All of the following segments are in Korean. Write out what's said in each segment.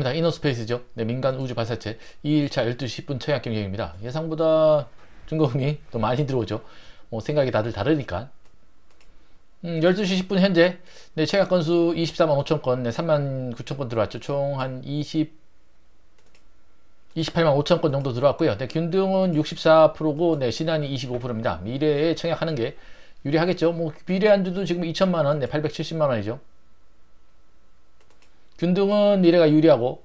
화자입 이너스페이스죠. 네, 민간 우주 발사체 2일차 12시 10분 청약 경쟁입니다. 예상보다 증거금이 더 많이 들어오죠. 뭐 생각이 다들 다르니까. 음, 12시 10분 현재 네, 청약 건수 24만 5천 건, 네, 3만 9천 건 들어왔죠. 총한 20, 28만 5천 건 정도 들어왔고요. 네, 균등은 64%고 네, 신한이 25%입니다. 미래에 청약하는 게 유리하겠죠. 뭐 비례 안주도 지금 2천만 원, 네, 870만 원이죠. 균등은 미래가 유리하고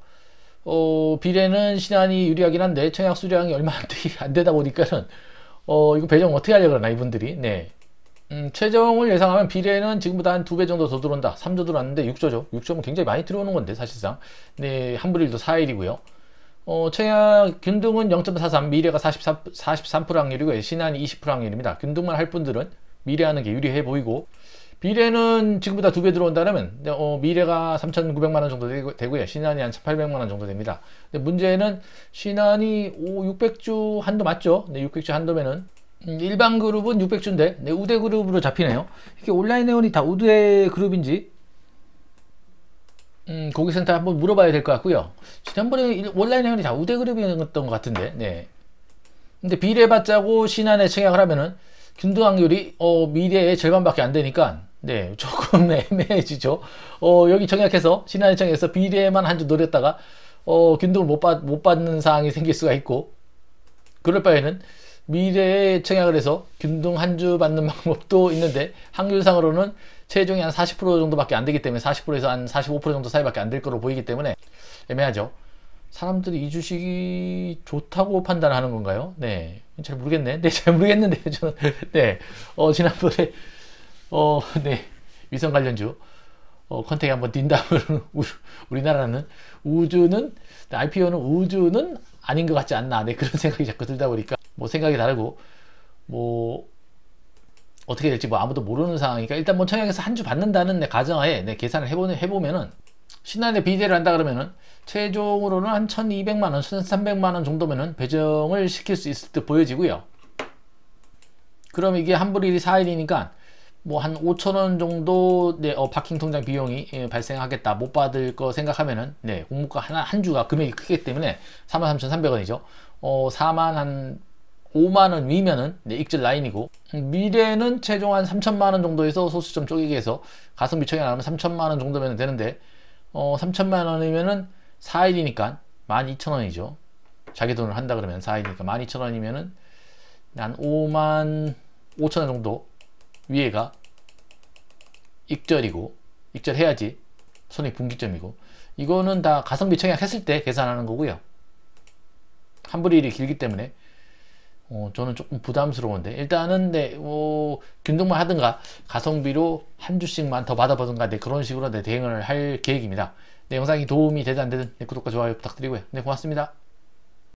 어, 비례는 신안이 유리하긴 한데 청약 수량이 얼마 안, 되, 안 되다 보니까는 어, 이거 배정 어떻게 하려고 그러나 이분들이 네 음, 최종을 예상하면 비례는 지금보다 한 두 배 정도 더 들어온다 3조 들어왔는데 6조죠 6조면 굉장히 많이 들어오는 건데 사실상 네, 한불일도 4일이고요 어, 청약 균등은 0.43 미래가 43, 43% 확률이고 신안이 20% 확률입니다 균등만 할 분들은 미래하는 게 유리해 보이고 비례는 지금보다 두 배 들어온다면 어, 미래가 3,900만원 정도 되고, 요 신한이 한 1,800만원 정도 됩니다. 근데 문제는 신한이 600주 한도 맞죠? 네, 600주 한도면은 음, 일반 그룹은 600주인데 네, 우대 그룹으로 잡히네요. 이게 온라인 회원이 다 우대 그룹인지 음, 고객센터 한번 물어봐야 될 것 같고요. 지난번에 온라인 회원이 다 우대 그룹이었던 것 같은데 네. 근데 비례받자고 신한에 청약을 하면은 균등확율이 어, 미래의 절반밖에 안 되니까 네 조금 애매해지죠. 어, 여기 청약해서 신한은청에서 비례만 한줄 노렸다가 어, 균등을 못, 받, 못 받는 상황이 생길 수가 있고 그럴 바에는 미래에 청약을 해서 균등 한 주 받는 방법도 있는데 확률상으로는 최종이 한40% 정도밖에 안 되기 때문에 40%에서 한 45% 정도 사이밖에 안 될 거로 보이기 때문에 애매하죠. 사람들이 이 주식이 좋다고 판단하는 건가요? 네. 잘 모르겠네. 네, 잘 모르겠는데요, 저는. 네. 어, 지난번에, 어, 네. 위성 관련주, 어, 컨택에 한번 뛴다. 우리나라는 우주는, IPO는 우주는 아닌 것 같지 않나. 네, 그런 생각이 자꾸 들다 보니까, 뭐 생각이 다르고, 뭐, 어떻게 될지 뭐 아무도 모르는 상황이니까 일단 뭐 청약에서 한 주 받는다는 내 가정하에 내 계산을 해보는, 해보면은 신한에 비대를 한다 그러면은 최종으로는 한 1200만원, 1300만원 정도면은 배정을 시킬 수 있을 듯 보여지고요. 그럼 이게 한불일이 4일이니까 뭐 한 5천원 정도 네, 어, 파킹 통장 비용이 예, 발생하겠다 못 받을 거 생각하면은 네, 공모가 하나 한 주가 금액이 크기 때문에 43,300원이죠. 어, 4만 한 5만원 위면은 네, 익절 라인이고 음, 미래는 최종 한 3천만원 정도에서 소수점 쪼개기 해서 가성비 처리하면 3천만원 정도면 되는데 어, 3천만 원이면은 4일이니까 12,000원이죠. 자기 돈을 한다 그러면 4일이니까 12,000원이면은 한 5만 5천원 정도 위에가 익절이고 익절해야지 손익분기점이고 이거는 다 가성비 청약했을 때 계산하는 거고요. 환불일이 길기 때문에 어, 저는 조금 부담스러운데 일단은 네, 뭐균등만 하든가 가성비로 한 주씩만 더 받아보든가 네, 그런 식으로 네, 대응을 할 계획입니다. 네, 영상이 도움이 되든 안 되든 네, 구독과 좋아요 부탁드리고요. 네, 고맙습니다.